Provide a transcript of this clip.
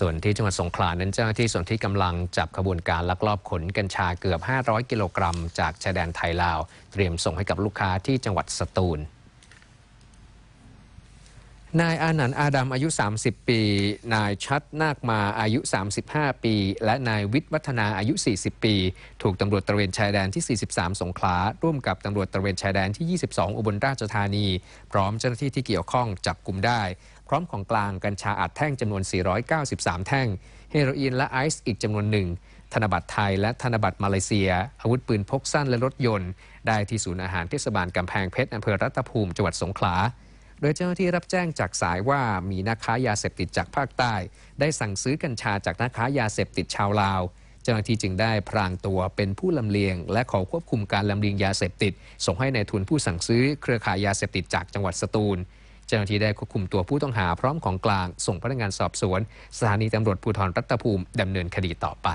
ส่วนที่จังหวัดสงขลา นั้นเจ้าหน้าที่ส่วนที่กำลังจับขบวนการลักลอบขนกัญชาเกือบ 500 กิโลกรัมจากชายแดนไทยลาวเตรียมส่งให้กับลูกค้าที่จังหวัดสตูล นายอานันต์อาดัมอายุ 30 ปี นายชัดนาคมาอายุ 35 ปี และนายวิทย์วัฒนาอายุ 40 ปี ถูกตำรวจตระเวนชายแดนที่ 43 สงขลาร่วมกับตำรวจตระเวนชายแดนที่ 22 อุบลราชธานี พร้อมเจ้าหน้าที่ที่เกี่ยวข้องจับกลุ่มได้พร้อมของกลางกัญชาอัดแท่งจำนวน 493 แท่ง เฮโรอีนและไอซ์อีกจำนวนหนึ่งธนบัตรไทยและธนบัตรมาเลเซีย อาวุธปืนพกสั้นและรถยนต์ได้ที่ศูนย์อาหารเทศบาลกำแพงเพชรอำเภอรัตภูมิจังหวัดสงขลา โดยเจ้าหน้าที่รับแจ้งจากสายว่ามีนักค้ายาเสพติดจากภาคใต้ ได้สั่งซื้อกัญชาจากนักค้ายาเสพติดชาวลาว เจ้าหน้าที่จึงได้พรางตัวเป็นผู้ลำเลียง และขอควบคุมการลำเลียงยาเสพติด ส่งให้ในทุนผู้สั่งซื้อ เครือข่ายยาเสพติดจากจังหวัดสตูลเจ้าหน้าที่ได้ควบคุมตัวผู้ต้องหาพร้อมของกลางส่งพนักงานสอบสวนสถานีตำรวจภูธรรัตภูมิดำเนินคดีต่อไป